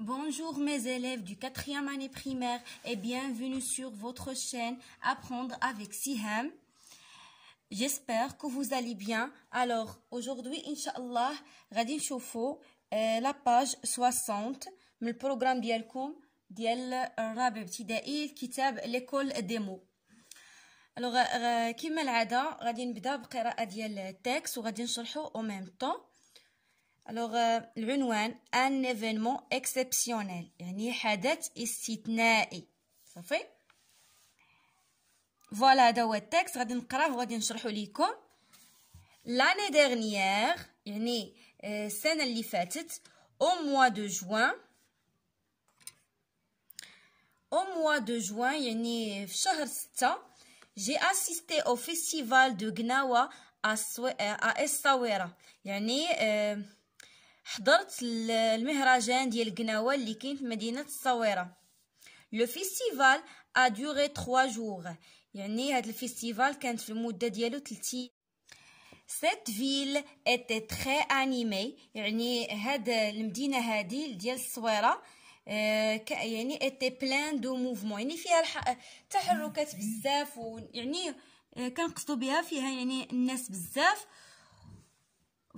Bonjour mes élèves du 4e année primaire et bienvenue sur votre chaîne Apprendre avec Siham. J'espère que vous allez bien. Alors aujourd'hui, Inch'Allah, Radin va euh, la page 60, le programme de d'Yel Rabbi qui l'école des mots. Alors, comme Radin Bida, et le texte, ou Radin en même temps. الوغ العنوان ان ايفينمون اكسيبسيونيل يعني حدث استثنائي صافي فوالا هذا هو التكست غادي نقراه وغادي نشرحه لكم لاني ديرنيير يعني السنه اللي فاتت او موا دو جوان او موا دو جوان يعني في شهر ستة جي اسيستي او فيستيفال دو غناوه ا الصو... يعني يعني حضرت المهرجان ديال القناوه اللي كاين في مدينه الصويره لو فيستيفال ا دوري 3 جوغ يعني هاد الفيستيفال كانت في المده ديالو 3 سيت فيل était تري انيمي يعني هاد المدينة هادي ديال الصويرة اه يعني était بلان دو موفمون يعني فيها الح... تحركات بزاف ويعني آه، كنقصدوا بها فيها يعني الناس بزاف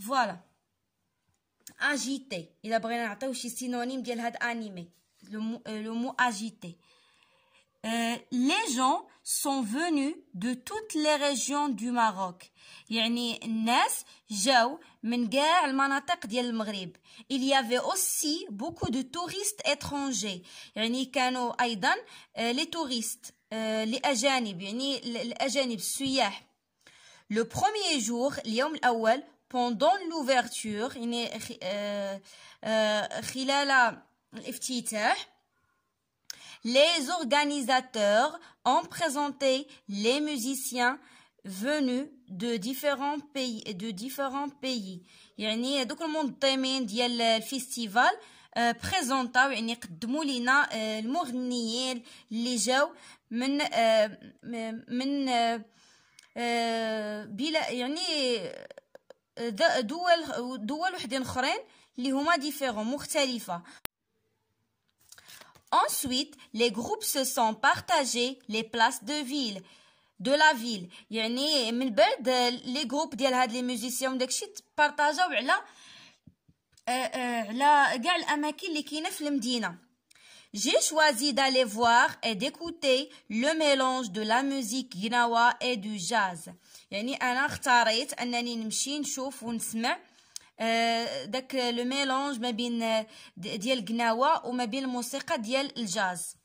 فوالا agité. Il a pris la tête, c'est synonyme l'had animé. Le mot euh, agité. Euh, les gens sont venus de toutes les régions du Maroc. Il y avait aussi beaucoup de touristes étrangers. Il y avait aussi beaucoup de touristes étrangers. Il y avait les touristes. Euh, les ajenibs. Le premier jour, les hommes awel pendant l'ouverture Il يعني خلال الافتتاح les organisateurs ont présenté les musiciens venus de différents pays de différents pays يعني دوك المنظمين ديال الفستيفال بريزونطاو يعني قدموا لنا المغنيين اللي جاوا من من بلا يعني دول دول وحدين اخرين اللي هما ديفيرون مختلفه Ensuite, les groupes se sont partagés les places de ville de la ville يعني من بعد لي جروب ديال هاد لي ميوزيسيون داكشي تبارطاجاو على آه، آه، على كاع الاماكن اللي كاينه في المدينه J'ai choisi d'aller voir et d'écouter le mélange de la musique Gnawa et du jazz. Et nous avons fait un petit peu de chouf et le mélange de d'ial musique Gnawa et de musique d'ial jazz.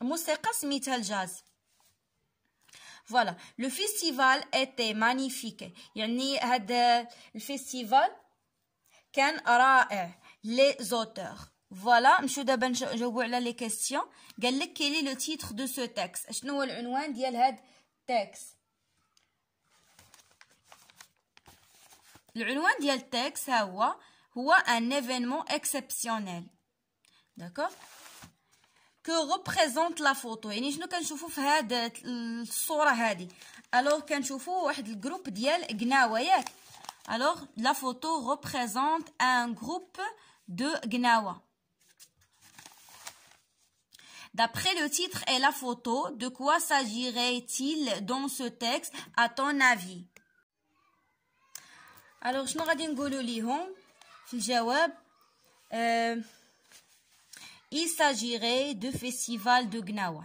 musique de jazz. Voilà, le festival était magnifique. Et nous avons fait festival qui est très Les auteurs. فوالا نمشيو دابا نجاوبو على لي كيسيون قال لك كيلي لو تيتغ دو سو تاكس شنو هو العنوان ديال هاد التيكست العنوان ديال التاكس ها هو هو ان ايفينمون اكسبسيونيل داكوغ كو ريبريزونت لا فوتو يعني شنو كنشوفو في هاد الصوره هادي الوغ كنشوفو واحد الجروب ديال قناوه ياك الوغ لا فوتو ريبريزونت ان جروب دو قناوه D'après le titre et la photo, de quoi s'agirait-il dans ce texte à ton avis Alors, je euh, il s'agirait de festival de Gnawa.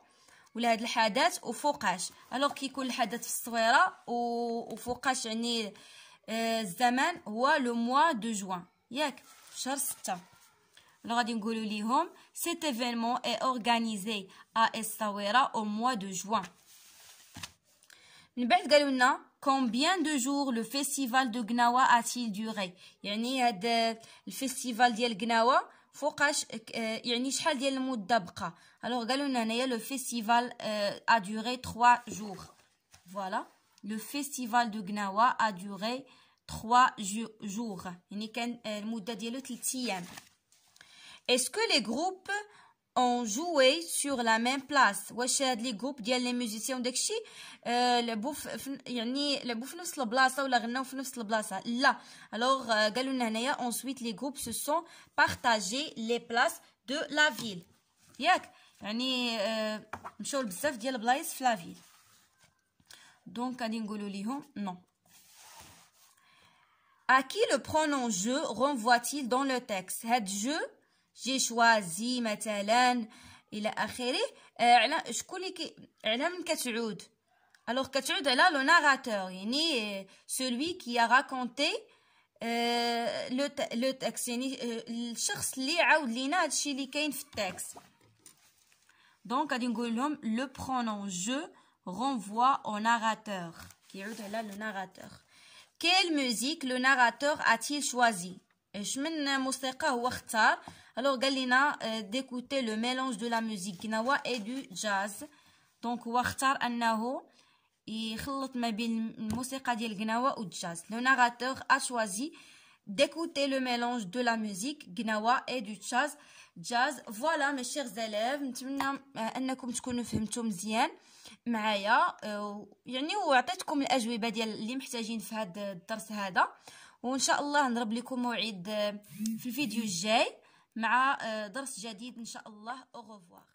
ولا هاد الحدث وفوقاش الوغ كيكون الحدث في الصويره وفوقاش يعني آه، الزمان هو لو موا دو جوان ياك شهر 6 الوغ غادي نقولوا ليهم سيت ايفينمون اي اورغانيزي ا الصويره او موا دو جوان من بعد قالوا لنا كومبيان دو جور لو فيستيفال دو غناوه اتيل دوري يعني هاد الفيستيفال ديال غناوه فوقاش آه، يعني شحال ديال المده بقى الوغ قالوا لنا هنايا لو فيستيفال ا دوري 3 جوغ فوالا لو فيستيفال دو غناوا ا دوري 3 جور يعني كان آه، المده ديالو 3 ايام Est-ce que les On jouait sur la même place. Ou est-ce que les groupes de les musiciens ont dit qu'ils n'étaient pas dans la même place ou qu'ils n'étaient pas la place Alors, ils ont dit Ensuite, les groupes se sont partagés les places de la ville. C'est ça. C'est-à-dire qu'ils n'étaient pas la ville. Donc, nous leur avons dit non. À qui le pronom « je » renvoie-t-il dans le texte cest à جي شوازي مثلا الى اخره على شكون اللي على من كتعود الوغ كتعود على لو ناراتور يعني سولوي كي راكونتي لو لو تاكس يعني الشخص اللي عاود لينا هادشي اللي كاين في التاكس دونك غادي نقول لهم لو برونون جو renvoie au narrateur كيعود على لو ناراتور كيل موزيك لو ناراتور اتيل شوازي اش من موسيقى هو اختار alors قال euh, d'écouter le mélange de la musique kinawa et du jazz دونك هو اختار انه يخلط ما بين الموسيقى ديال قناوه jazz. Le narrateur a choisi d'écouter le mélange de la musique kinawa et du jazz جاز فوالا مي شيغ زاليف نتمنى انكم تكونوا فهمتوا مزيان معايا يعني وعطيتكم الاجوبه ديال اللي محتاجين في هذا الدرس هذا وان شاء الله نضرب لكم موعد في الفيديو الجاي مع آه، درس جديد ان شاء الله اوغوفوار